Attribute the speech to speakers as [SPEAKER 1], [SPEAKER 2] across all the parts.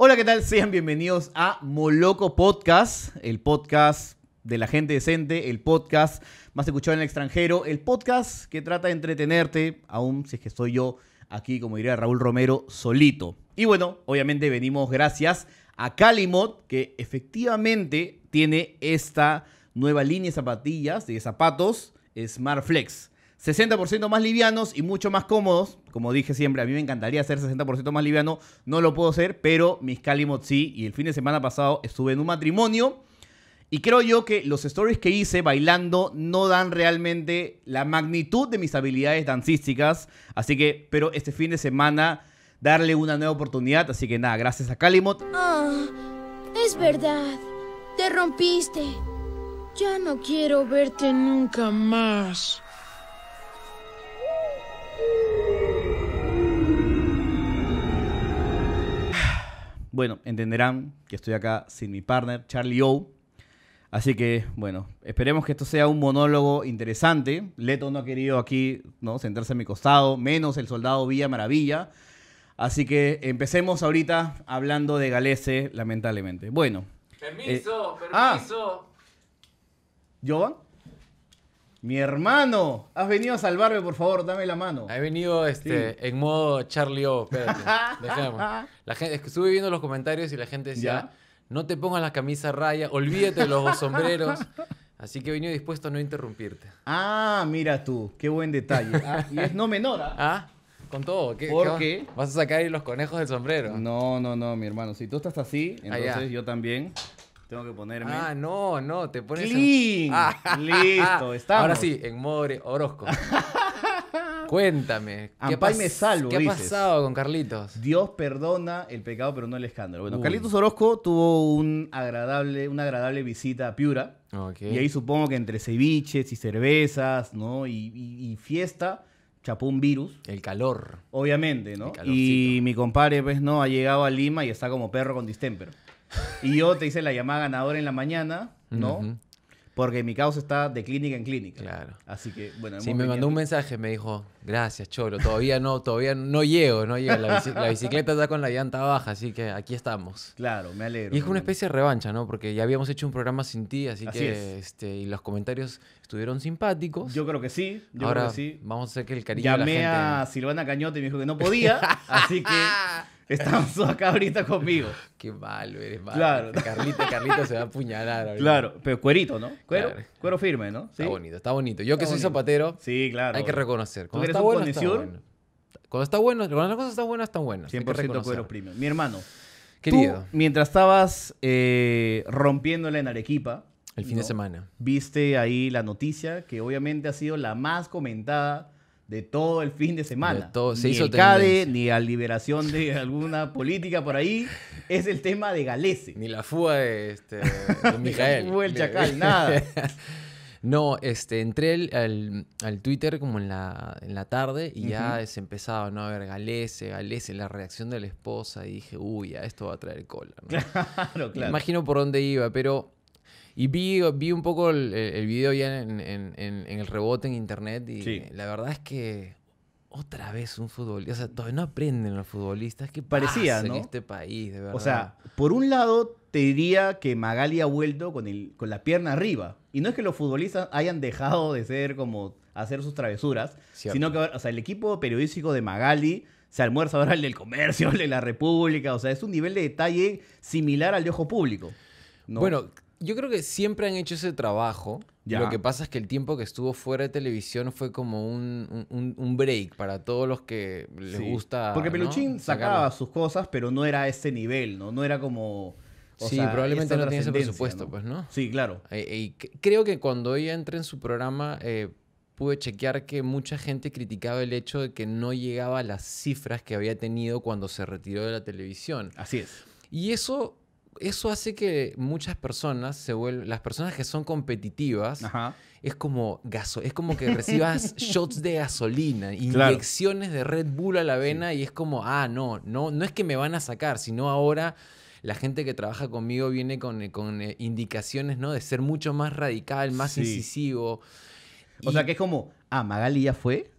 [SPEAKER 1] Hola, ¿qué tal? Sean bienvenidos a Moloco Podcast, el podcast de la gente decente, el podcast más escuchado en el extranjero, el podcast que trata de entretenerte, aún si es que soy yo aquí, como diría Raúl Romero, solito. Y bueno, obviamente venimos gracias a Calimod, que efectivamente tiene esta nueva línea de zapatillas, de zapatos, Smart Flex. 60% más livianos y mucho más cómodos. Como dije siempre, a mí me encantaría ser 60% más liviano. No lo puedo hacer, pero mis Calimot sí. Y el fin de semana pasado estuve en un matrimonio. Y creo yo que los stories que hice bailando no dan realmente la magnitud de mis habilidades dancísticas. Así que, pero este fin de semana darle una nueva oportunidad. Así que nada, gracias a Calimot.
[SPEAKER 2] Ah, es verdad. Te rompiste. Ya no quiero verte nunca más.
[SPEAKER 1] Bueno, entenderán que estoy acá sin mi partner, Charlie O. Así que, bueno, esperemos que esto sea un monólogo interesante. Leto no ha querido aquí ¿no? sentarse a mi costado, menos el soldado Villa Maravilla. Así que empecemos ahorita hablando de Galese, lamentablemente. Bueno. Permiso, eh, permiso. Ah, mi hermano, has venido a salvarme, por favor, dame la mano.
[SPEAKER 2] He venido este, en modo Charlie O, espérate. la gente, que estuve viendo los comentarios y la gente decía, no te pongas la camisa raya, olvídate de los sombreros. Así que he venido dispuesto a no interrumpirte. Ah, mira tú, qué buen detalle. Ah, y es no menor. ¿ah? ah con todo. ¿Qué, ¿qué
[SPEAKER 1] vas? a sacar los conejos del sombrero. No, no, no, mi hermano. Si tú estás así, entonces yo también. Tengo que ponerme. Ah,
[SPEAKER 2] no, no, te pones. Ah. Listo, estamos. Ahora sí, en modo Orozco.
[SPEAKER 1] Cuéntame. ¿qué, me ¿qué ha pasado con Carlitos? Dios perdona el pecado, pero no el escándalo. Bueno, Carlitos Orozco tuvo un agradable, una agradable visita a Piura. Y ahí supongo que entre ceviches y cervezas, ¿no? Y, fiesta, chapó un virus. El calor. Obviamente, ¿no? El y mi compadre, pues, no, ha llegado a Lima y está como perro con distemper. Y yo te hice la llamada ganadora en la mañana, ¿no? Porque
[SPEAKER 2] mi causa está de clínica en clínica. Claro. Así que, bueno. Sí, me mandó un mensaje, me dijo, gracias, Cholo. Todavía no, todavía no llego, no llego. La, bicicleta está con la llanta baja, así que aquí estamos. Claro, me alegro. Y es una especie de revancha, ¿no? Porque ya habíamos hecho un programa sin ti, así, que este, y los comentarios estuvieron simpáticos. Yo creo que sí, yo Ahora creo que sí. Vamos a hacer que el cariño. Llamé de la gente... a Silvana Cañote y me dijo que no podía, así que. Estamos acá ahorita conmigo. Qué malo eres, malo. Claro. Carlito, Carlito se va a apuñalar. Claro, pero cuerito, ¿no? Cuero,
[SPEAKER 1] cuero firme, ¿no? Está bonito, está bonito. Yo que soy zapatero, sí, claro. hay que reconocer. Cuando está, bueno, está
[SPEAKER 2] Cuando está bueno, cuando las cosas están buenas, están buenas. 100% cuero premium. Mi hermano, Querido.
[SPEAKER 1] mientras estabas eh, rompiéndola en Arequipa. El fin de semana. Viste ahí la noticia que obviamente ha sido la más comentada de todo el fin de semana. se ni hizo el CADE, ni a liberación de alguna política por ahí, es el tema de Galese.
[SPEAKER 2] Ni la fuga de, este, Mijael. chacal, nada. No, este, entré al, Twitter como en la, en la tarde y ya se empezaba, ¿no? A ver, Galese, Galese, la reacción de la esposa y dije, uy, a esto va a traer cola, claro, claro. Imagino por dónde iba, pero y vi, un poco el, video ya en, el rebote en internet y la verdad es que otra vez un futbolista, o sea, todavía no aprenden los futbolistas que parecía ¿no? en este país, de verdad. O sea,
[SPEAKER 1] por un lado te diría que Magali ha vuelto con, el, con la pierna arriba. Y no es que los futbolistas hayan dejado de ser como hacer sus travesuras, sino que o sea, el equipo periodístico de Magali se almuerza ahora el del comercio, el de la República, o sea, es un nivel de
[SPEAKER 2] detalle similar al de ojo público. Bueno, yo creo que siempre han hecho ese trabajo. Lo que pasa es que el tiempo que estuvo fuera de televisión fue como un, break para todos los que les gusta. Porque Peluchín sacaba
[SPEAKER 1] sus cosas, pero no era a ese nivel, ¿no?
[SPEAKER 2] No era como. sí, probablemente no tenía ese presupuesto, pues, ¿no? Sí, claro. Eh, eh, y creo que cuando ella entra en su programa, eh, pude chequear que mucha gente criticaba el hecho de que no llegaba a las cifras que había tenido cuando se retiró de la televisión. Así es. Y eso eso hace que muchas personas se vuelvan... las personas que son competitivas, es como gaso, es como que recibas shots de gasolina, inyecciones de Red Bull a la vena y es como, ah, no, no, no es que me van a sacar, sino ahora la gente que trabaja conmigo viene con, eh, con eh, indicaciones, ¿no? De ser mucho más radical, más incisivo. O sea que es como,
[SPEAKER 1] ah, Magali ya fue.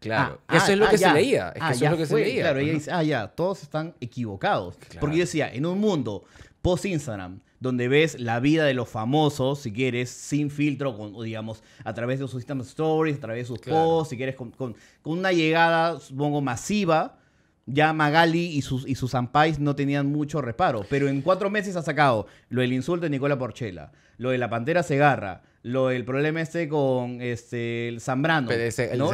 [SPEAKER 1] Claro. eso es lo que se leía. eso es lo que se leía. Claro, ella dice, ah, ya, todos están equivocados. Porque yo decía, en un mundo post Instagram, donde ves la vida de los famosos, si quieres, sin filtro, con, digamos, a través de sus Instagram Stories, a través de sus posts, si quieres, con, una llegada, supongo, masiva. Ya Magali y sus, y sus ampais no tenían mucho reparo, pero en cuatro meses ha sacado lo del insulto de Nicola Porchela, lo de la Pantera Segarra, lo del problema este con este el Zambrano, el, ¿no?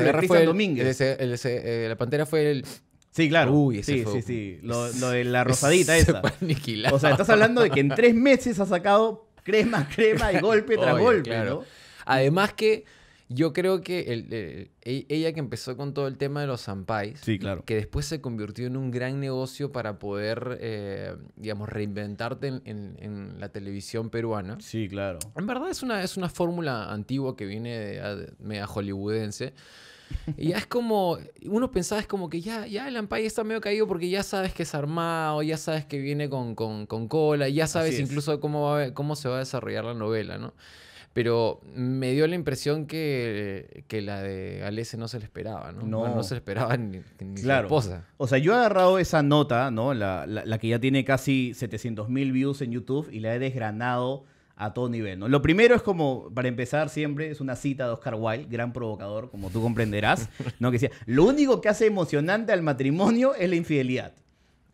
[SPEAKER 1] Domínguez.
[SPEAKER 2] Eh, la Pantera fue el Sí, claro. Uy, sí, fue... sí, sí. Lo, lo, de la rosadita esa. O sea, estás hablando de que en tres
[SPEAKER 1] meses ha sacado crema, crema y golpe tras golpe, ¿no?
[SPEAKER 2] Además que yo creo que ella que empezó con todo el tema de los zampais, que después se convirtió en un gran negocio para poder, eh, digamos, reinventarte en, la televisión peruana. Sí, claro. En verdad es una, es una fórmula antigua que viene de, media hollywoodense y ya es como, uno pensaba es como que ya, ya el Ampay está medio caído porque ya sabes que es armado, ya sabes que viene con, cola, ya sabes incluso cómo, cómo se va a desarrollar la novela, ¿no? Pero me dio la impresión que, la de Alese no se le esperaba, ¿no? No, se le esperaba ni, su esposa.
[SPEAKER 1] O sea, yo he agarrado esa nota, ¿no? La, la, la que ya tiene casi 700 mil views en YouTube y la he desgranado a todo nivel. Lo primero es como, para empezar siempre, es una cita de Oscar Wilde, gran provocador, como tú comprenderás, ¿no? que decía, lo único que hace emocionante al matrimonio es la infidelidad.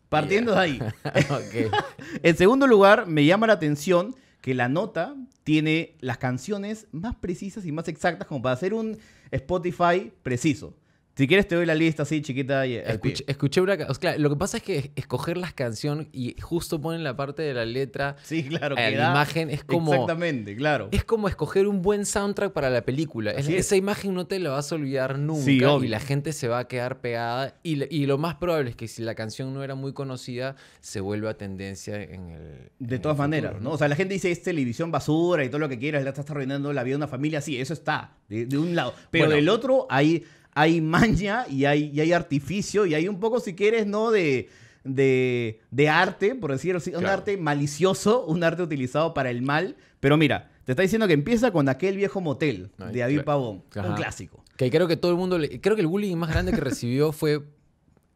[SPEAKER 1] Partiendo de ahí. en segundo lugar, me llama la atención que la nota tiene las canciones más precisas y más exactas como para hacer un Spotify preciso. Si quieres te doy la
[SPEAKER 2] lista así chiquita y Escuché, una... O lo que pasa es que escoger las canciones y justo ponen la parte de la letra. Sí, claro. la imagen es como... Exactamente, claro. Es como escoger un buen soundtrack para la película. Es, Esa imagen no te la vas a olvidar nunca y la gente se va a quedar pegada. Y, lo más probable es que si la canción no era muy conocida, se vuelva tendencia en el... De todas maneras, ¿no? O sea, la gente dice, es televisión basura y todo lo que quieras, la estás arruinando
[SPEAKER 1] la vida de una familia. Sí, eso está, de, un lado. Pero del otro hay hay maña y hay, hay artificio y hay un poco, si quieres, ¿no? De, de, de arte, por decirlo así, un arte malicioso, un arte utilizado para el mal. Pero mira, te está diciendo que empieza con
[SPEAKER 2] aquel viejo motel de David Pavón, un clásico. Que creo que todo el mundo, creo que el bullying más grande que recibió fue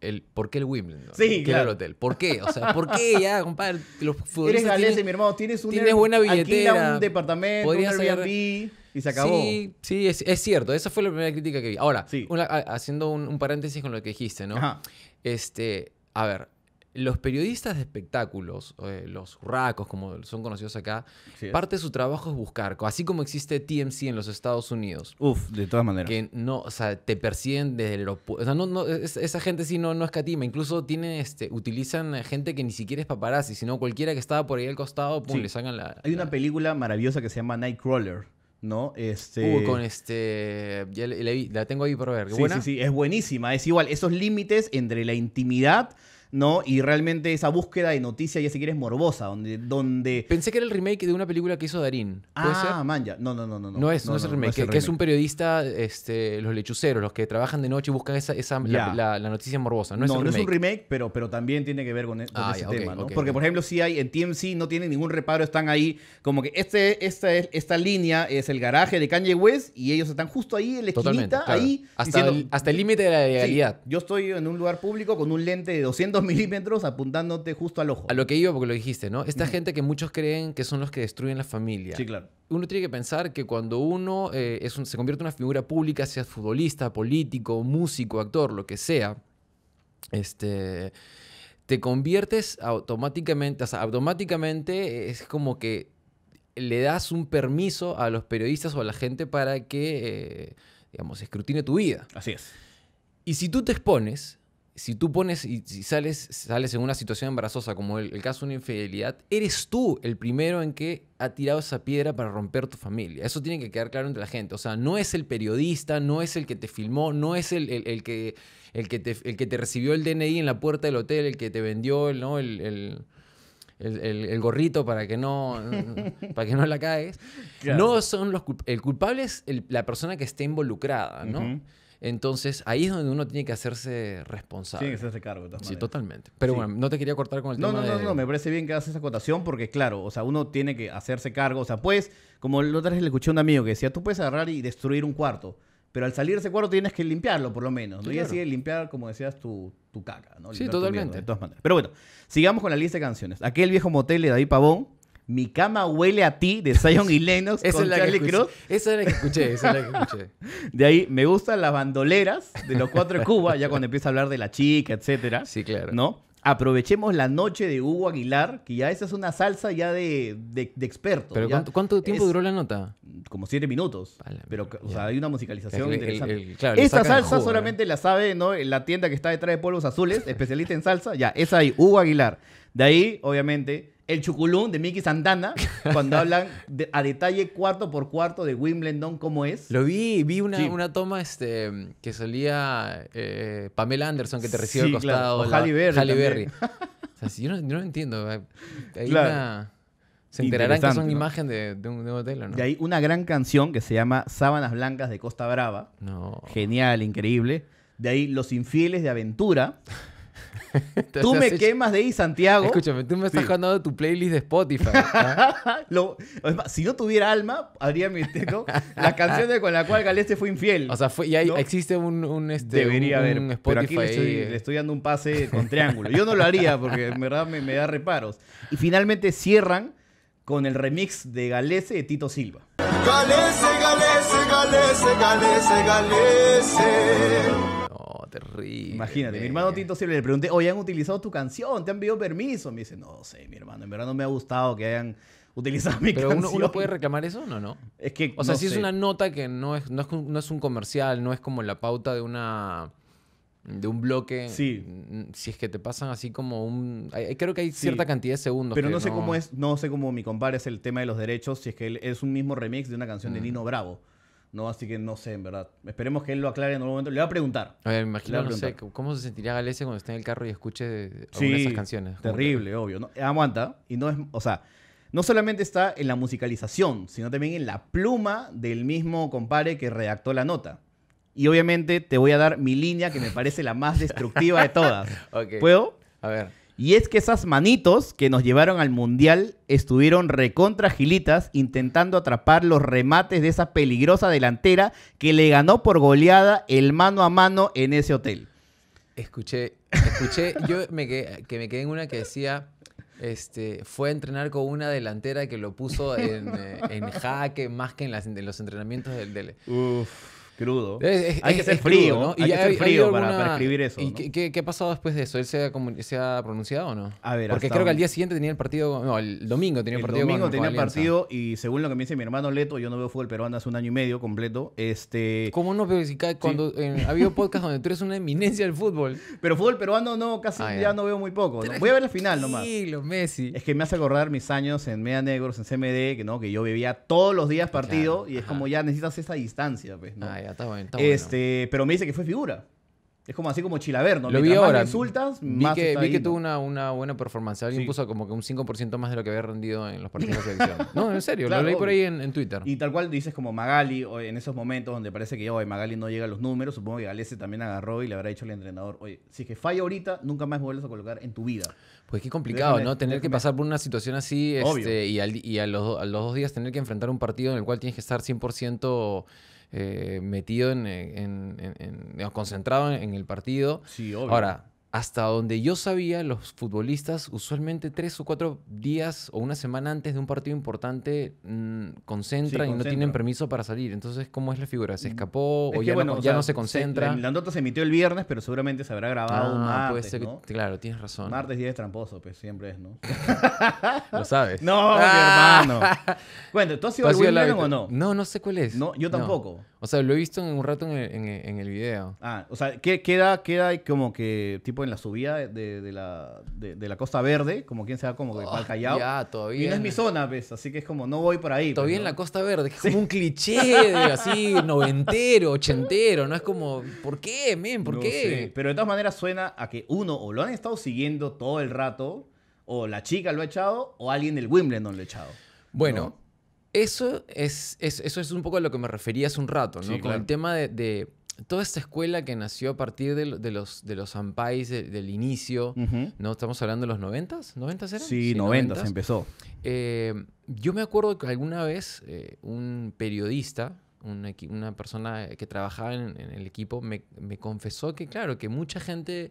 [SPEAKER 2] el, ¿por qué el Wimbledon? Sí, claro. el hotel? ¿Por qué? O sea, ¿por qué ya, compadre? Los Eres mi hermano. Tienes, un tienes buena billetera. un departamento, un Airbnb. Y se acabó. Sí, sí es, cierto. Esa fue la primera crítica que vi. Ahora, sí. haciendo un, paréntesis con lo que dijiste, ¿no? Este, a ver, los periodistas de espectáculos, eh, los racos, como son conocidos acá, parte de su trabajo es buscar, así como existe TMC en los Estados Unidos. Uf, de todas maneras. Que no, o sea, te persiguen desde el aeropuerto. O sea, no, no, esa gente sí no, no escatima. Incluso tienen, este, utilizan gente que ni siquiera es paparazzi, sino cualquiera que estaba por ahí al costado, pum, le sacan la.
[SPEAKER 1] Hay una película maravillosa que se llama Nightcrawler ¿no? Este... Uh, con
[SPEAKER 2] este... la, tengo ahí para ver. sí, sí, es buenísima.
[SPEAKER 1] Es igual, esos límites entre la intimidad ¿no? Y realmente esa búsqueda de noticia, ya si
[SPEAKER 2] quieres, morbosa, donde, donde... Pensé que era el remake de una película que hizo Darín. ah,
[SPEAKER 1] No, no, no, no. No es, no, es, el remake, que, es un
[SPEAKER 2] periodista, este, los lechuceros, los que trabajan de noche y buscan esa, esa la, noticia morbosa. No, es, un remake, pero, pero también tiene que ver con, e, ah, ese tema, Porque, por
[SPEAKER 1] ejemplo, si hay en TMC no tienen ningún reparo, están ahí como que este, esta, esta línea es el garaje de Kanye West y ellos están justo ahí en la esquinita, ahí. Hasta el límite de la realidad yo estoy en un lugar público con un lente de 200 milímetros apuntándote justo al ojo.
[SPEAKER 2] A lo que iba, porque lo dijiste, ¿no? Esta gente que muchos creen que son los que destruyen la familia. Sí, claro. Uno tiene que pensar que cuando uno eh, es se convierte en una figura pública, sea futbolista, político, músico, actor, lo que sea, este te conviertes automáticamente, o sea, automáticamente es como que le das un permiso a los periodistas o a la gente para que, eh, digamos, escrutine tu vida. Así es. Y si tú te expones, si tú pones y sales, sales en una situación embarazosa como el, caso de una infidelidad, eres tú el primero en que ha tirado esa piedra para romper tu familia. Eso tiene que quedar claro entre la gente. O sea, no es el periodista, no es el que te filmó, no es el, que, el, que, te, el que te recibió el DNI en la puerta del hotel, el que te vendió el, gorrito para que no, para que no la caes. No son los el culpable es la persona que esté involucrada, ¿no? Entonces, ahí es donde uno tiene que hacerse responsable. Tiene que hacerse cargo, de Sí, totalmente. Pero bueno, no te quería cortar con el no, tema. No, no, no,
[SPEAKER 1] me parece bien que hagas esa acotación porque, claro, o sea, uno tiene que hacerse cargo. O sea, puedes, como la otra vez le escuché a un amigo que decía, tú puedes agarrar y destruir un cuarto, pero al salir de ese cuarto tienes que limpiarlo, por lo menos. ¿no? Y así limpiar, como decías, tu, tu caca, ¿no? sí, totalmente. de todas maneras. Pero bueno, sigamos con la lista de canciones. Aquel viejo motel de David Pavón mi cama huele a ti de Zion y Lennox esa es la que
[SPEAKER 2] Esa que escuché, esa es la que escuché.
[SPEAKER 1] De ahí, me gustan las bandoleras de los cuatro de Cuba, ya cuando empieza a hablar de la chica, etcétera. Sí, claro. ¿No? Aprovechemos la noche de Hugo Aguilar, que ya esa es una salsa ya de, de, experto. ¿Pero ¿cuánto, tiempo duró la nota? Como siete minutos. pero o sea, hay una musicalización interesante. esa salsa solamente la sabe ¿no? la tienda que está detrás de Polvos Azules, especialista en salsa. Ya, esa ahí, Hugo Aguilar. De ahí, obviamente el chuculún de Mickey Santana, cuando hablan a detalle cuarto por cuarto de Wimbledon, cómo es. Lo vi, vi una,
[SPEAKER 2] toma este, que salía eh, Pamela Anderson, que te recibe al costado. O Berry. o sea, yo, no, entiendo. una, se enterarán que son imagen de, un, hotel, ¿no? De
[SPEAKER 1] ahí una gran canción que se llama Sábanas Blancas de Costa Brava. No. Genial, increíble. De ahí Los Infieles de Aventura. tú me quemas de ahí, Santiago. Escúchame, tú me estás sí. tu playlist de Spotify. si yo tuviera alma, haría mi, la canción con la cual Galese fue infiel. O sea, fue, y ahí existe
[SPEAKER 2] un, este, Debería haber, un Spotify. le,
[SPEAKER 1] estoy, dando un pase con triángulo. Yo no lo haría porque en verdad me, da reparos. Y finalmente cierran con el remix de Galese de Tito Silva.
[SPEAKER 2] Galese, Galese, Galese, Galese, Galese
[SPEAKER 1] terrible. Imagínate, mi hermano Tito siempre le pregunté, oye, ¿han utilizado tu canción? ¿Te han pedido permiso? Me dice, no sé, mi
[SPEAKER 2] hermano, en verdad no me ha gustado que hayan utilizado mi canción. uno, puede reclamar eso no, no. Es que. O sea, si es una nota que no es, no es, no es un comercial, no es como la pauta de una de un bloque. Sí. Si es que te pasan así como un. creo que hay cierta cantidad de segundos. Pero no sé cómo es,
[SPEAKER 1] no sé cómo mi compadre es el tema de los derechos, si es que es un mismo remix de una canción de mm. Nino Bravo. ¿no? Así que no sé, en verdad. Esperemos que él lo aclare en algún momento. Le voy a preguntar. A ver, me no sé,
[SPEAKER 2] ¿cómo se sentiría Galese cuando esté en el carro y escuche esas canciones? terrible, obvio. No, aguanta.
[SPEAKER 1] Y no es, o sea, no solamente está en la musicalización, sino también en la pluma del mismo compare que redactó la nota. Y obviamente te voy a dar mi línea que me parece la más destructiva de todas. ¿Puedo? A ver. Y es que esas manitos que nos llevaron al Mundial estuvieron recontra gilitas intentando atrapar los remates de esa peligrosa delantera que le ganó por goleada el mano a mano en ese hotel.
[SPEAKER 2] Escuché, escuché, yo me quedé, que me quedé en una que decía, este, fue a entrenar con una delantera que lo puso en, eh, jaque más que en, los entrenamientos del Dele. Uf crudo. Eh, eh, hay que ser frío, ¿no? Hay que ser frío para, escribir eso. ¿Y qué, ha pasado después de eso? ¿Él se ha, se ha pronunciado o no? A ver, Porque creo que al día siguiente tenía el partido.
[SPEAKER 1] No, el domingo tenía el partido. El domingo tenía el partido y según lo que me dice mi hermano Leto, yo no veo fútbol peruano hace un año y medio completo. Este... ¿Cómo no? veo si cae, cuando eh, ha habido
[SPEAKER 2] podcast donde tú eres una eminencia
[SPEAKER 1] del fútbol. Pero fútbol peruano no, casi ah, ya. no veo muy poco. ¿no? Voy a ver la final nomás. Messi. Es que me hace acordar mis años en Media Negros, en CMD, que, ¿no? que yo vivía todos los días partido y es como ya necesitas esa distancia. Pues, ah,
[SPEAKER 2] este, Pero me dice que fue figura.
[SPEAKER 1] Es como así como Chilaverno. Lo vi ahora. Más insultas, vi que, vi que tuvo
[SPEAKER 2] una, buena performance. Alguien puso como que un 5% más de lo que había rendido en los partidos de selección. No, en serio, lo leí por ahí en, Twitter. Y tal cual dices como
[SPEAKER 1] Magali, en esos momentos donde parece que Magali no llega a los números, supongo que Galese también agarró y le habrá dicho al entrenador, oye, si es que falla ahorita, nunca más vuelves a colocar en tu vida.
[SPEAKER 2] Pues qué complicado, ¿no? Tener que pasar por una situación así este, y, a, los, a los dos días tener que enfrentar un partido en el cual tienes que estar 100% eh, metido en, en, en concentrado en, el partido. Sí, obvio. Ahora, hasta donde yo sabía, los futbolistas usualmente tres o cuatro días o una semana antes de un partido importante mm, concentran y no tienen permiso para salir. Entonces, ¿cómo es la figura? ¿Se mm. escapó o ya, no, se concentra? la, nota se emitió el viernes, pero seguramente se habrá grabado ah, Claro, tienes razón.
[SPEAKER 1] Martes 10 es tramposo, pues siempre es, ¿no? Lo sabes. No, mi hermano.
[SPEAKER 2] Bueno, ¿tú has ido al Wimbledon o no? No, no sé cuál es. No, yo tampoco. O sea, lo he visto en un rato en el, en video. Ah, o sea, queda,
[SPEAKER 1] queda como que tipo en la subida de, la, de, la Costa Verde, como quien sea como que ah,
[SPEAKER 2] para callado. Ya, todavía. Y no es mi zona, ¿ves? Pues, así que es como, no voy por ahí. Pues, todavía en la Costa Verde, es como un cliché así noventero, ochentero, ¿no? Es como, ¿por qué, men? ¿Por qué? Sé.
[SPEAKER 1] Pero de todas maneras suena a que uno o lo han estado siguiendo todo el rato, o la chica lo ha
[SPEAKER 2] echado, o alguien del Wimbledon lo ha echado. Bueno, eso es, eso es un poco a lo que me refería hace un rato, ¿no? Con el tema de, toda esta escuela que nació a partir de, los, de los del inicio, ¿no? Estamos hablando de los 90s, ¿90s Sí, 90 s empezó. Eh, yo me acuerdo que alguna vez eh, un periodista, una, persona que trabajaba en, el equipo, me, confesó que, claro, que mucha gente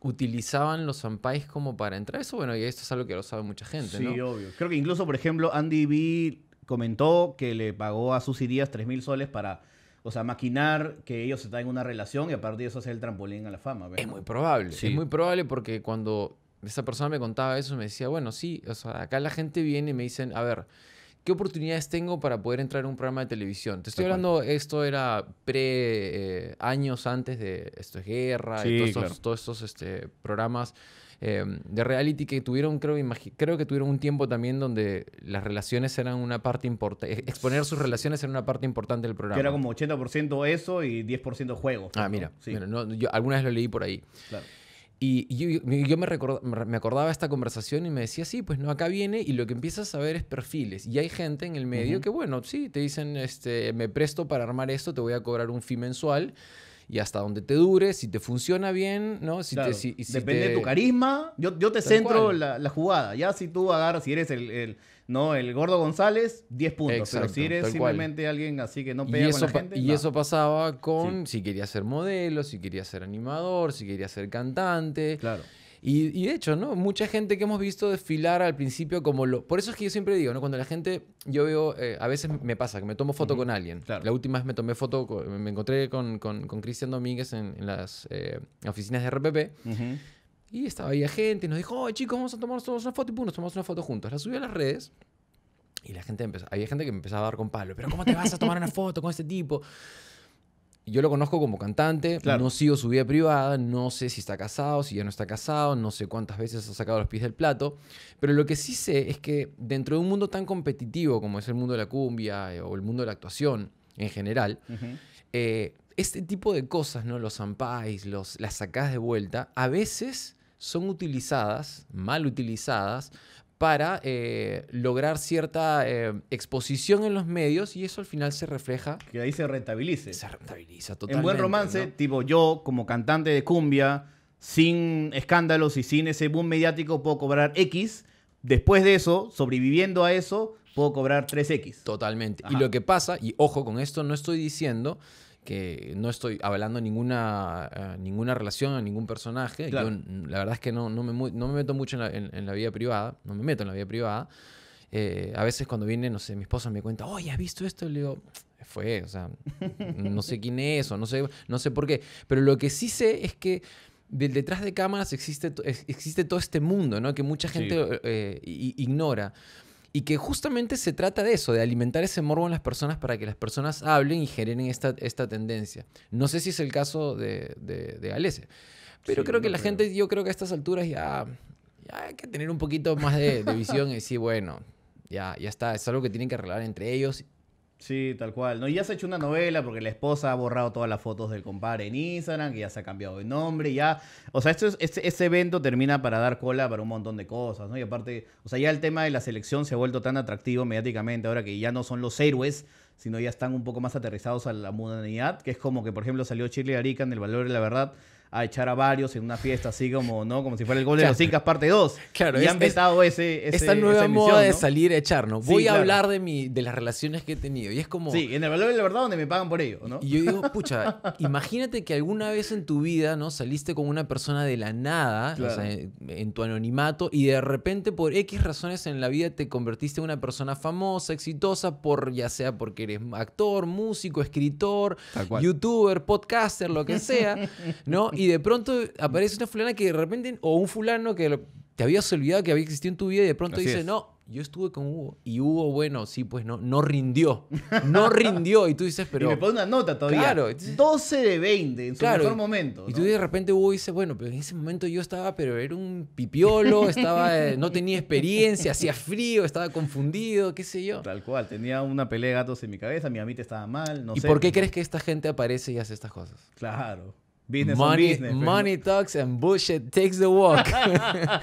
[SPEAKER 2] utilizaban los Zampais como para entrar. Eso, bueno, y esto es algo que lo sabe mucha gente, ¿no? Sí, obvio. Creo que incluso, por
[SPEAKER 1] ejemplo, Andy B comentó que le pagó a sus Díaz 3 mil soles para, o sea, maquinar que ellos se en una relación y a partir de eso hacer el trampolín a la fama. Es muy probable, es muy
[SPEAKER 2] probable porque cuando esa persona me contaba eso me decía, bueno, sí, o sea, acá la gente viene y me dicen, a ver, ¿qué oportunidades tengo para poder entrar en un programa de televisión? Te estoy hablando, esto era pre eh, años antes de esto es guerra, y todos, estos, este, programas Em, de reality que tuvieron, creo, creo que tuvieron un tiempo también donde las relaciones eran una parte importante, exponer sus relaciones era una parte importante del programa. Que era como
[SPEAKER 1] 80% eso y 10% juego. Ah, mira, mira
[SPEAKER 2] yo algunas lo leí por ahí. Y yo, me, record, me, acordaba esta conversación y me decía, sí, pues no, acá viene y lo que empiezas a ver es perfiles. Y hay gente en el medio que, bueno, sí, te dicen, este, me presto para armar esto, te voy a cobrar un fee mensual y hasta donde te dure, si te funciona bien, ¿no? Depende de tu carisma, yo, te centro la, jugada, ya si tú agarras, si eres el, no, el gordo González, 10 puntos, pero si eres simplemente
[SPEAKER 1] alguien así que no pega y eso, con la gente, Y
[SPEAKER 2] eso pasaba con si quería ser modelo, si quería ser animador, si quería ser cantante. Claro. Y, y, de hecho, ¿no? Mucha gente que hemos visto desfilar al principio como lo... Por eso es que yo siempre digo, ¿no? Cuando la gente, yo veo, eh, a veces me pasa que me tomo foto con alguien. La última vez me tomé foto, me encontré con, con, con Cristian Domínguez en, las eh, oficinas de RPP. Y estaba ahí la gente y nos dijo, oye, chicos, vamos a tomarnos una foto y pum, nos tomamos una foto juntos. La subí a las redes. Y la gente empezó, había gente que me empezaba a dar con palo, pero ¿cómo te vas a tomar una foto con este tipo? yo lo conozco como cantante, no sigo su vida privada, no sé si está casado, si ya no está casado, no sé cuántas veces ha sacado los pies del plato, pero lo que sí sé es que dentro de un mundo tan competitivo como es el mundo de la cumbia eh, o el mundo de la actuación en general, eh, este tipo de cosas, ¿no? los zampáis, los, las sacas de vuelta, a veces son utilizadas, mal utilizadas, para eh, lograr cierta eh, exposición en los medios y eso al final se refleja. Que ahí se rentabilice. Se rentabiliza totalmente. En buen romance,
[SPEAKER 1] tipo yo como cantante de cumbia, sin escándalos y sin ese boom mediático, puedo cobrar X.
[SPEAKER 2] Después de eso, sobreviviendo a eso, puedo cobrar 3X. Totalmente. Y lo que pasa, y ojo con esto, no estoy diciendo que no estoy avalando ninguna, eh, ninguna relación a ningún personaje. Yo, la verdad es que no, no, me, no me meto mucho en la, vida privada, no me meto en la vida privada. Eh, a veces cuando viene, no sé, mi esposa me cuenta, oye, ¿has visto esto? Y le digo, fue, o sea, no sé quién es o no sé, no sé por qué. Pero lo que sí sé es que del detrás de cámaras existe, existe todo este mundo, ¿no? Que mucha gente eh, ignora. Y que justamente se trata de eso, de alimentar ese morbo en las personas para que las personas hablen y generen esta, esta tendencia. No sé si es el caso de, de, de pero creo que la gente, yo creo que a estas alturas ya, hay que tener un poquito más de, de visión y decir, bueno, ya, ya está, es algo que tienen que arreglar entre ellos Sí, tal cual.
[SPEAKER 1] No, y ya se ha hecho una novela porque la esposa ha borrado todas las fotos del compadre en Instagram, que ya se ha cambiado de nombre, ya. O sea, esto este, este, evento termina para dar cola para un montón de cosas, ¿no? Y aparte, o sea, ya el tema de la selección se ha vuelto tan atractivo mediáticamente ahora que ya no son los héroes, sino ya están un poco más aterrizados a la modernidad, que es como que, por ejemplo, salió Chile Arica en El Valor de la Verdad a echar a varios en una fiesta así como, ¿no? Como si fuera el gol de los Incas parte 2. Claro, y han vetado ese, Esta nueva moda de salir a echar, ¿no? Voy a hablar
[SPEAKER 2] de, mi, de las relaciones que he tenido. Y es como... Sí, en el valor de la verdad donde me pagan por ello, ¿no? Y yo digo, pucha, imagínate que alguna vez en tu vida, ¿no? Saliste con una persona de la nada, o sea, en, en, tu anonimato, y de repente por X razones en la vida te convertiste en una persona famosa, exitosa, por ya sea porque eres actor, músico, escritor, youtuber, podcaster, lo que sea, ¿no? y de pronto aparece una fulana que de repente, o un fulano que te habías olvidado que había existido en tu vida y de pronto dice, no, yo estuve con Hugo. Y Hugo, bueno, sí, pues no, no rindió. No rindió. Y tú dices, pero. Y me pone una nota todavía. Claro. 12 de 20 en su mejor momento. Y tú de repente Hugo dice, bueno, pero en ese momento yo estaba, pero era un pipiolo, estaba, eh, no tenía experiencia, hacía
[SPEAKER 1] frío, estaba confundido, qué sé yo. Tal cual, tenía una pelea de gatos en mi cabeza, mi amita estaba
[SPEAKER 2] mal, no sé. ¿Y por qué crees que esta gente aparece y hace estas cosas? Claro money, pues, money talks and bullshit takes the walk.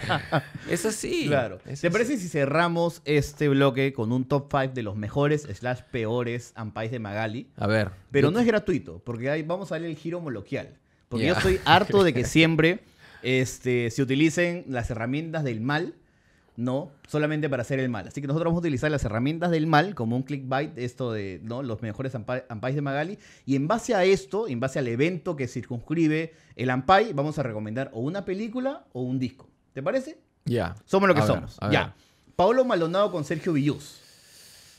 [SPEAKER 2] es así. Claro. ¿Te parece
[SPEAKER 1] si cerramos este bloque con un top 5 de los mejores slash peores ampais de Magali? A ver. Pero no es gratuito, porque ahí vamos a ver el giro moloquial. Porque yo estoy harto de que siempre este, se utilicen las herramientas del mal ¿no? Solamente para hacer el mal. Así que nosotros vamos a utilizar las herramientas del mal como un clickbait, esto de, ¿no? Los mejores Ampais de Magali. Y en base a esto, en base al evento que circunscribe el Ampai, vamos a recomendar o una película o un disco. ¿Te parece?
[SPEAKER 2] Ya. Somos lo que somos. ya.
[SPEAKER 1] Pablo Maldonado con Sergio Villuz.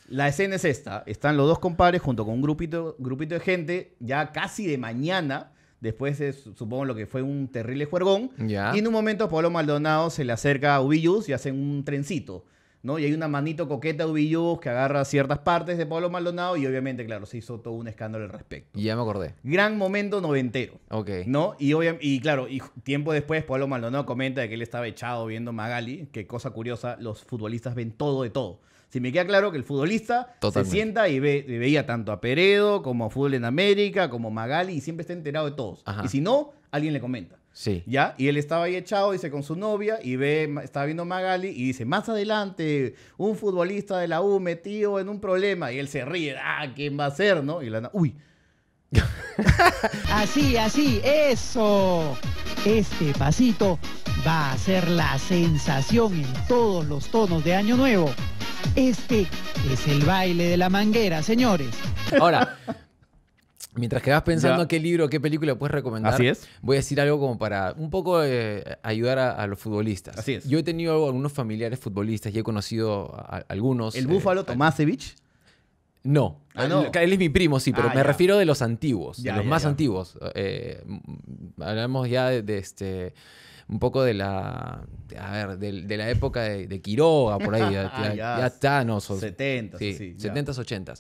[SPEAKER 1] La escena es esta. Están los dos compadres junto con un grupito, grupito de gente, ya casi de mañana Después supongo lo que fue un terrible juergón. Y en un momento Pablo Maldonado se le acerca a Ubillus y hacen un trencito. ¿no? Y hay una manito coqueta de Ubillus que agarra ciertas partes de Pablo Maldonado y obviamente, claro, se hizo todo un escándalo al respecto. Ya me acordé. Gran momento noventero. ¿No? Y, y claro, y tiempo después Pablo Maldonado comenta de que él estaba echado viendo Magali, qué cosa curiosa, los futbolistas ven todo de todo y me queda claro que el futbolista se sienta y, veía tanto a Peredo como a Fútbol en América, como a Magali, y siempre está enterado de todos. Y si no, alguien le comenta. Sí. ¿Ya? Y él estaba ahí echado, dice, con su novia, y ve, estaba viendo Magali, y dice, más adelante, un futbolista de la U metido en un problema, y él se ríe, ah, ¿quién va a ser, no? Y la, uy,
[SPEAKER 2] así, así, eso.
[SPEAKER 1] Este pasito va a ser la sensación en todos los tonos
[SPEAKER 2] de Año Nuevo. Este es el baile de la manguera, señores. Ahora, mientras que vas pensando qué libro, qué película puedes recomendar, voy a decir algo como para un poco eh, ayudar a, los futbolistas. Así Yo he tenido algunos familiares futbolistas y he conocido a, algunos. ¿El Búfalo eh, Ah, no. Él es mi primo, sí, pero ah, me refiero de los antiguos, de los más antiguos. Eh, hablamos ya de, este. Un poco de la. A ver, de, la época de, Quiroga, por ahí. ya, ah, está, no. 70, sí, 70s, 80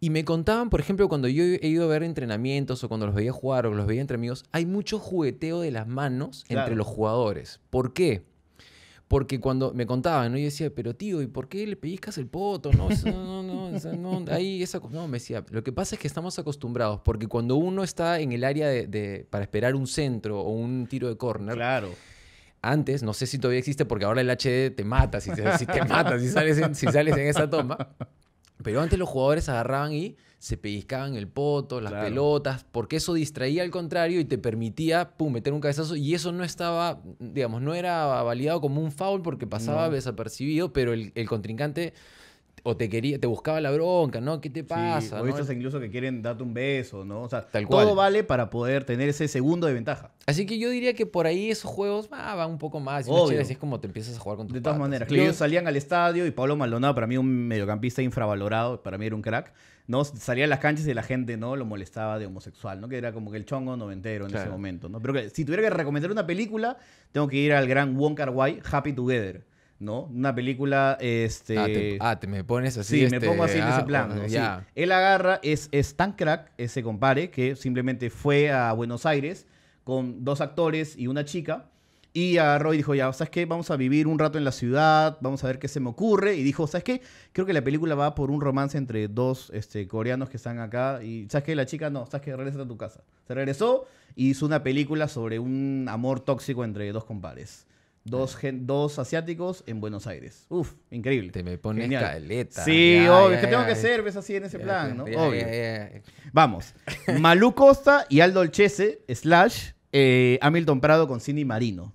[SPEAKER 2] Y me contaban, por ejemplo, cuando yo he ido a ver entrenamientos o cuando los veía jugar o los veía entre amigos, hay mucho jugueteo de las manos entre los jugadores. ¿Por qué? Porque cuando me contaban, yo decía, pero tío, ¿y por qué le pellizcas el poto? No, no, no, ahí esa No, me decía, lo que pasa es que estamos acostumbrados, porque cuando uno está en el área de, para esperar un centro o un tiro de córner. Claro antes, no sé si todavía existe porque ahora el HD te mata, si, te mata, sales, en, si sales en esa toma. Pero antes los jugadores agarraban y se pellizcaban el poto, las pelotas, porque eso distraía al contrario y te permitía, meter un cabezazo. Y eso no estaba, digamos, no era validado como un foul porque pasaba desapercibido, pero el contrincante o te quería, te buscaba la bronca, ¿no? ¿Qué te pasa? o incluso que quieren
[SPEAKER 1] darte un beso, ¿no? O sea, todo
[SPEAKER 2] vale para poder tener ese segundo de ventaja. Así que yo diría que por ahí esos juegos van un poco más. Obvio. así es como
[SPEAKER 1] te empiezas a jugar con tu De todas maneras, ellos salían al estadio y Pablo Maldonado, para mí un mediocampista infravalorado, para mí era un crack. ¿no? Salía a las canchas y la gente, ¿no? Lo molestaba de homosexual, ¿no? Que era como que el chongo noventero en ese momento, ¿no? Pero que, si tuviera que recomendar una película, tengo que ir al gran Wonka Kar Happy Together. ¿no? Una película, este... Ah, ah, te, me pones así. Sí, me este, pongo así en ese ah, plano. Él agarra, es, es tan crack ese compare que simplemente fue a Buenos Aires con dos actores y una chica. Y agarró y dijo, ya, ¿sabes qué? Vamos a vivir un rato en la ciudad, vamos a ver qué se me ocurre. Y dijo, ¿sabes qué? Creo que la película va por un romance entre dos este, coreanos que están acá. Y ¿sabes qué? La chica, no, ¿sabes qué? Regresa a tu casa. Se regresó y hizo una película sobre un amor tóxico entre dos compares. Dos, asiáticos en Buenos Aires. Uf, increíble. Te me
[SPEAKER 2] pones caleta. Sí, obvio. Ya, que tengo que ser?
[SPEAKER 1] ¿Ves pues, así en ese plan, no? Obvio. Vamos. Malú Costa y Aldo Olchese, slash eh, Hamilton Prado con Cindy Marino.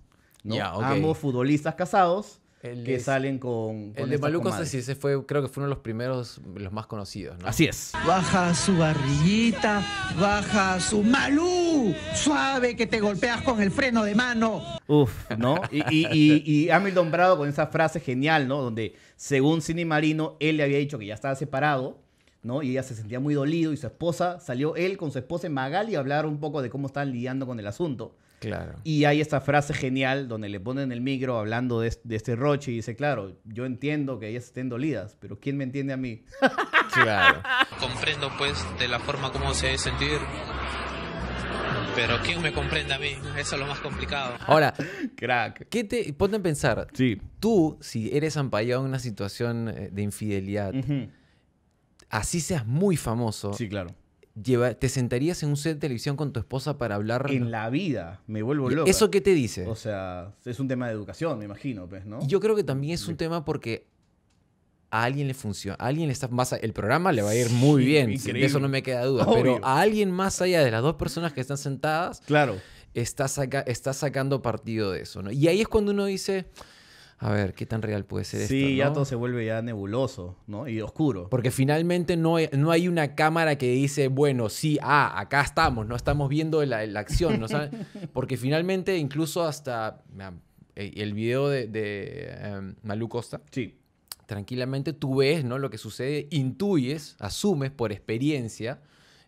[SPEAKER 1] Ambos futbolistas casados que salen con. el de Malú Costa sí,
[SPEAKER 2] ese fue, creo que fue uno de los primeros, los más conocidos, ¿no? Así es. Baja
[SPEAKER 1] su barriguita, baja su Malú suave que te golpeas con
[SPEAKER 2] el freno de mano.
[SPEAKER 1] Uf, ¿no? Y, y, y, Hamilton Bravo con esa frase genial, ¿no? Donde según Cine Marino, él le había dicho que ya estaba separado, ¿no? Y ella se sentía muy dolido y su esposa, salió él con su esposa Magali a hablar un poco de cómo están lidiando con el asunto. Claro. Y hay esta frase genial donde le ponen el micro hablando de, este Roche y dice, claro, yo entiendo que ellas estén dolidas, pero ¿quién me entiende a mí? claro.
[SPEAKER 2] Comprendo pues de la forma como se debe sentir pero ¿quién me comprende a mí? Eso es lo más complicado. Ahora, crack. ¿qué te, ponte a pensar, sí. tú, si eres ampallado en una situación eh, de infidelidad, así seas muy famoso. Sí, claro. Lleva, ¿Te sentarías en un set de televisión con tu esposa para hablar? En la vida, me vuelvo loco. ¿Eso
[SPEAKER 1] qué te dice? O sea, es un tema de educación, me imagino, pues, ¿no?
[SPEAKER 2] yo creo que también es un tema porque a alguien le funciona, a alguien le está más, el programa le va a ir muy bien, de eso no me queda duda, pero a alguien más allá de las dos personas que están sentadas, claro, está, está sacando partido de eso, ¿no? Y ahí es cuando uno dice, a ver, ¿qué tan real puede ser sí, esto? Sí, ya todo se vuelve ya nebuloso, ¿no? Y oscuro. Porque finalmente no hay, no hay una cámara que dice, bueno, sí, ah, acá estamos, no estamos viendo la, acción, ¿no Porque finalmente incluso hasta e, el video de, em, Malú Costa. Sí tranquilamente tú ves ¿no? lo que sucede, intuyes, asumes por experiencia.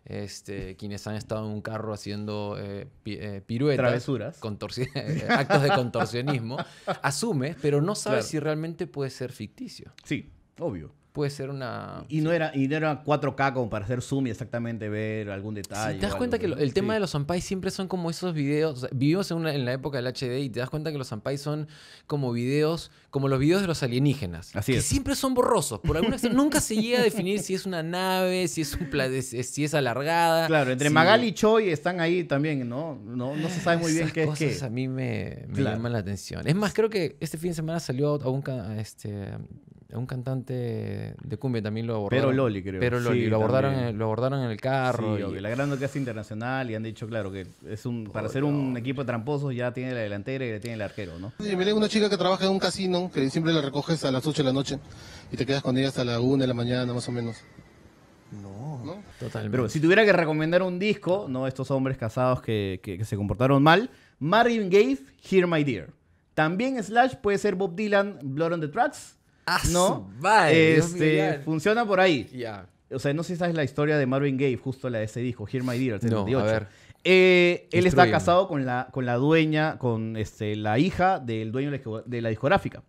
[SPEAKER 2] Este, quienes han estado en un carro haciendo eh, eh, piruetas, eh, actos de contorsionismo, asumes, pero no sabes si realmente puede ser ficticio. Sí, obvio puede ser una... Y no era, y no era 4K como para hacer zoom y exactamente ver algún detalle. te das cuenta que el tema de los zampais siempre son como esos videos, vivimos en, la época del HD y te das cuenta que los zampais son como videos, como los videos de los alienígenas. Así que siempre son borrosos, por alguna nunca se llega a definir si es una nave, si es, un si es alargada. Claro, entre Magali
[SPEAKER 1] y Choi están ahí también, ¿no? No, no se sabe muy bien qué es qué. a mí me, llama la atención.
[SPEAKER 2] Es más, creo que este fin de semana salió a un, este, un cantante de cumbia también lo abordaron. Pero Loli, creo. Pero Loli, sí, lo, abordaron en, lo abordaron en el carro. Sí, y... La
[SPEAKER 1] gran noticia internacional y han dicho, claro, que es para ser un equipo de tramposos ya tiene la delantera y le tiene el arquero, ¿no? Sí, me una chica que trabaja en un casino, que siempre la recoges a las 8 de la noche y te quedas con ella hasta la 1 de la mañana, más o menos. No, ¿no? Totalmente. Pero si tuviera que recomendar un disco, ¿no? Estos hombres casados que, se comportaron mal, Marvin Gaye, Here My Dear. También Slash puede ser Bob Dylan, Blood on the Tracks. ¿No? este, funciona por ahí. O sea, no sé si sabes la historia de Marvin Gaye, justo la de ese disco, Hear My Dear, 78. Eh, él está casado con la, con la dueña, con este, la hija del dueño de la discográfica.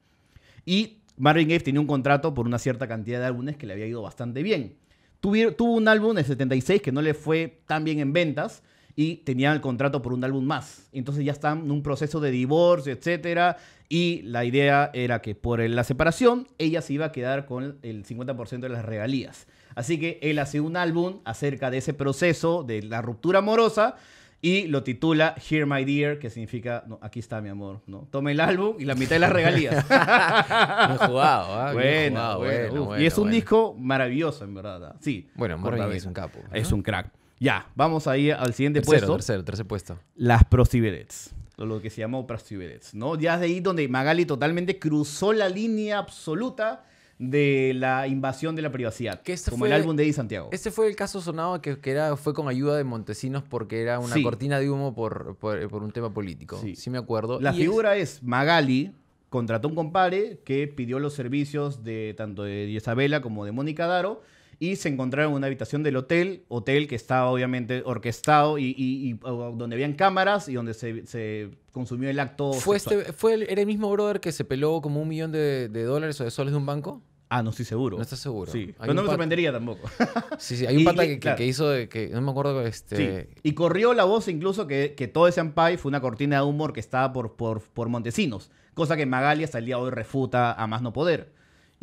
[SPEAKER 1] Y Marvin Gaye tenía un contrato por una cierta cantidad de álbumes que le había ido bastante bien. tuvo un álbum en el 76 que no le fue tan bien en ventas, y tenían el contrato por un álbum más. Entonces ya están en un proceso de divorcio, etc. y la idea era que por la separación ella se iba a quedar con el 50% de las regalías. Así que él hace un álbum acerca de ese proceso de la ruptura amorosa y lo titula Here My Dear, que significa aquí está mi amor, ¿no? Tome el álbum y la mitad de las regalías. Muy ¿ah? jugado, bueno, bueno, Y es un disco maravilloso, en verdad. ¿ah? Sí. Bueno, es un capo. Es un crack. Ya, vamos ahí al siguiente puesto. Tercero, tercer puesto. Las prosiverettes. Lo que se llamó prosiverettes, ¿no? Ya es de ahí donde Magali totalmente cruzó la línea
[SPEAKER 2] absoluta de la invasión de la privacidad. Este como el álbum de Eddie Santiago. Este fue el caso sonado que, era, fue con ayuda de Montesinos porque era una cortina de humo por, un tema político. Sí. sí, me acuerdo. La figura
[SPEAKER 1] es, es Magali, contrató un compadre que pidió los servicios de tanto de Isabela como de Mónica Daro y se encontraron en una habitación del hotel, hotel que estaba obviamente orquestado y, donde habían cámaras y donde se, consumió el acto. ¿Fue, este,
[SPEAKER 2] fue el, ¿Era el mismo brother que se peló como un millón de, dólares o de soles de un banco? Ah, no estoy seguro. No estás seguro. Pero no me sorprendería tampoco. sí, sí. Hay un pata que, hizo, que no me acuerdo, este...
[SPEAKER 1] Y corrió la voz incluso que, que todo ese ampay fue una cortina de humor que estaba por, por, por Montesinos. Cosa que Magalia hasta el día de hoy refuta a más no poder.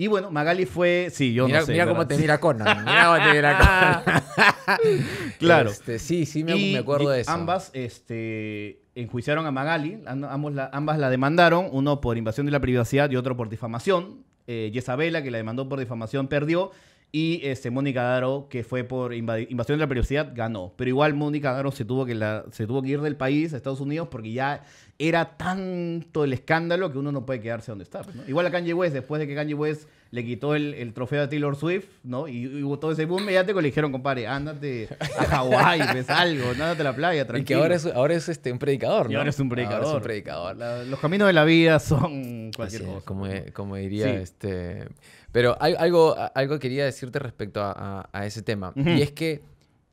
[SPEAKER 1] Y bueno, Magali fue, sí, yo no sé. Mira cómo te mira Conan, mira cómo te mira Conan. claro. Este, sí, sí, me, acuerdo de eso. Ambas este, enjuiciaron a Magali, ambas la demandaron, uno por invasión de la privacidad y otro por difamación. Eh, Yesabela, que la demandó por difamación, perdió. Y este, Mónica Daro, que fue por invasión de la periodicidad, ganó. Pero igual Mónica Daro se tuvo, que se tuvo que ir del país, a Estados Unidos, porque ya era tanto el escándalo que uno no puede quedarse donde está. Igual a Kanye West, después de que Kanye West le quitó el, trofeo a Taylor Swift, ¿no? Y, hubo todo ese boom ya le dijeron, compadre, ándate a Hawái, ves algo, ándate a la
[SPEAKER 2] playa, tranquilo. Y que ahora es, un predicador, ¿no? Y ahora es un predicador.
[SPEAKER 1] los caminos de la vida son cualquier cosa.
[SPEAKER 2] Como, eh, diría este... Pero algo, algo quería decirte respecto a, ese tema. Y es que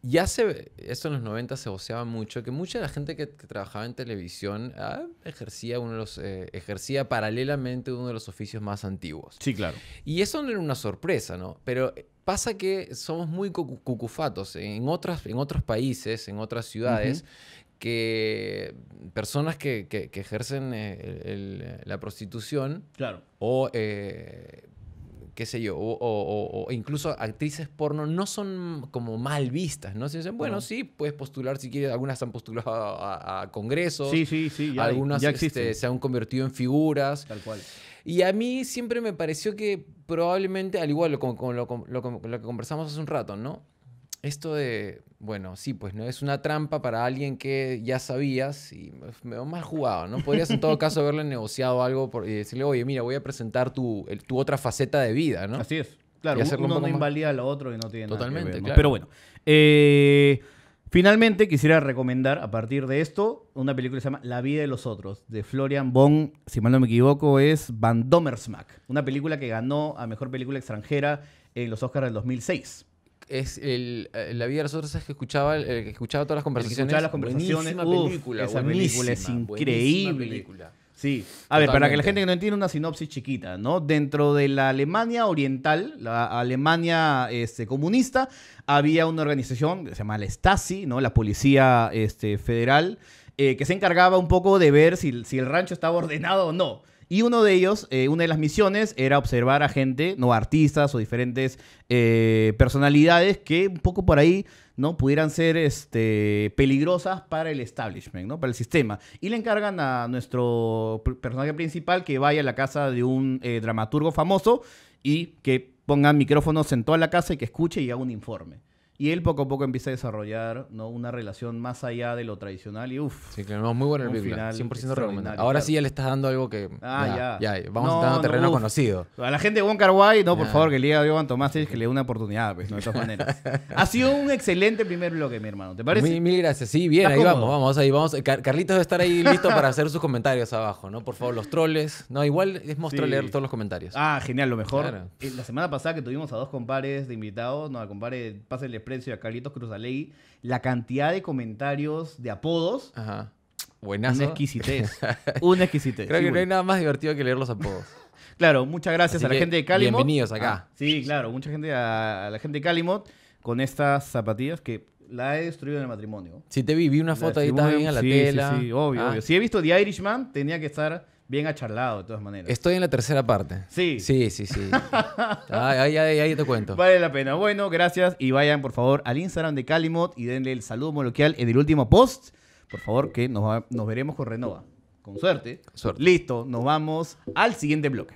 [SPEAKER 2] ya se, esto en los 90 se voceaba mucho, que mucha de la gente que, trabajaba en televisión ah, ejercía, uno de los, eh, ejercía paralelamente uno de los oficios más antiguos. Sí, claro. Y eso no era una sorpresa, ¿no? Pero pasa que somos muy cucufatos. En, otras, en otros países, en otras ciudades, que personas que, que, ejercen eh, la prostitución claro. o eh, qué sé yo, o, incluso actrices porno no son como mal vistas, ¿no? Se dicen, bueno, sí, puedes postular si quieres, algunas han postulado a, congresos, sí, sí, sí, algunas este, se han convertido en figuras. Tal cual. Y a mí siempre me pareció que probablemente, al igual con lo que conversamos hace un rato, ¿no? esto de, bueno, sí, pues no es una trampa para alguien que ya sabías y pues, me veo mal jugado, ¿no? Podrías en todo caso haberle negociado algo por, y decirle, oye, mira, voy a presentar tu, tu otra faceta de vida, ¿no? Así es. Claro, uno no invalida lo otro y no tiene Totalmente, Pero bueno.
[SPEAKER 1] Eh, finalmente quisiera recomendar a partir de esto una película que se llama La vida de los otros, de Florian Bon, si mal no me equivoco, es Van Dommersmack. Una película que ganó a Mejor Película Extranjera en los Oscars del 2006 es el, eh, la vida de las otras es que escuchaba, eh, que escuchaba todas las conversaciones. película, película es increíble. Sí. A ver, para que la gente que no entienda una sinopsis chiquita, ¿no? Dentro de la Alemania oriental, la Alemania este, comunista, había una organización que se llama la Stasi, ¿no? La Policía este, Federal, eh, que se encargaba un poco de ver si, si el rancho estaba ordenado o no. Y uno de ellos, eh, una de las misiones era observar a gente, no artistas o diferentes eh, personalidades que un poco por ahí no pudieran ser este, peligrosas para el establishment, ¿no? para el sistema. Y le encargan a nuestro personaje principal que vaya a la casa de un eh, dramaturgo famoso y que ponga micrófonos en toda la casa y que escuche y haga un informe. Y él poco a poco empieza a desarrollar ¿no? una relación más allá de lo tradicional y uff. Sí, claro, no, muy buena película. 100% recomendable. Ahora sí ya le
[SPEAKER 2] estás dando algo que. Ah, ya. ya. vamos a a terreno conocido.
[SPEAKER 1] A la gente de Wonka no, por favor, que le diga a Tomás Tomás que le dé una oportunidad, pues, de todas maneras. ha sido un excelente primer bloque,
[SPEAKER 2] mi hermano. ¿Te parece? Mil, mil gracias. Sí, bien, ahí vamos, vamos, ahí vamos. Eh, Carlitos debe estar ahí listo para hacer sus comentarios abajo, ¿no? Por favor, los troles. No, igual es mostrar leer todos los comentarios. Ah, genial, lo mejor. Eh, la
[SPEAKER 1] semana pasada que tuvimos a dos compares de invitados, no, al compare, pásenle desprecio a Carlitos Cruzalegui, la cantidad de comentarios de apodos. Ajá.
[SPEAKER 2] Buenazo. Una exquisitez. Una exquisitez. Creo que no hay nada más
[SPEAKER 1] divertido que leer los apodos. claro, muchas gracias a la gente de Calimot. Bienvenidos acá. Ah, sí, claro, mucha gente a, la gente de Calimot con estas zapatillas que la he destruido en el matrimonio.
[SPEAKER 2] si te vi, vi una foto ahí, también a la tela. Sí, ah. sí, obvio, obvio. Si he
[SPEAKER 1] visto The Irishman, tenía que estar bien acharlado, de todas maneras.
[SPEAKER 2] Estoy en la tercera parte. Sí. Sí, sí, sí. ahí, ahí, te cuento. Vale
[SPEAKER 1] la pena. Bueno, gracias. Y vayan, por favor, al Instagram de Calimot y denle el saludo moloquial en el último post. Por favor, que nos, nos veremos con Renova. Con suerte. Con suerte. Listo, nos vamos al siguiente bloque.